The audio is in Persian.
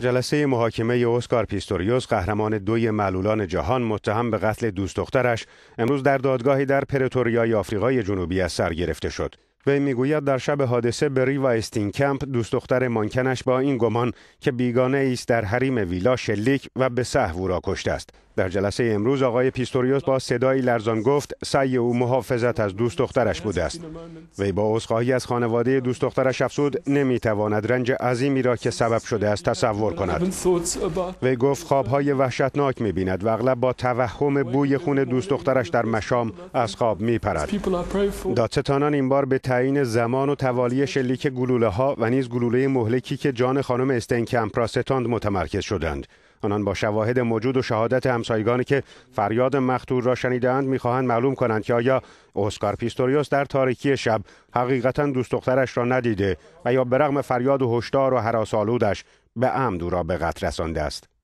جلسه محاکمه اسکار پیستوریوس قهرمان دوی معلولان جهان متهم به قتل دوست دخترش امروز در دادگاهی در پرتوریای آفریقای جنوبی از سر گرفته شد وی میگوید در شب حادثه بری استین کمپ دوست دختر مانکنش با این گمان که بیگانه است در حریم ویلا شلیک و به صحو را کشته است در جلسه امروز آقای پیستوریوس با صدایی لرزان گفت سعی او محافظت از دوست دخترش بوده است وی با عذرخواهی از خانواده دوست دخترش افزود نمیتواند رنج عظیمی را که سبب شده است تصور کند وی گفت خوابهای وحشتناک میبیند و اغلب با توهم بوی خون دوست دخترش در مشام از خواب میپرد دادستانان این بار به تعیین زمان و توالی شلیک گلوله ها و نیز گلوله مهلکی که جان خانم استنکمپ را ستاند متمرکز شدند آنان با شواهد موجود و شهادت همسایگانی که فریاد مختور را شنیدند میخواهند معلوم کنند که آیا اسکار پیستوریوس در تاریکی شب حقیقتا دوست دخترش را ندیده و یا برغم فریاد و هشدار و حراسالودش به عمد او را به قتل رسانده است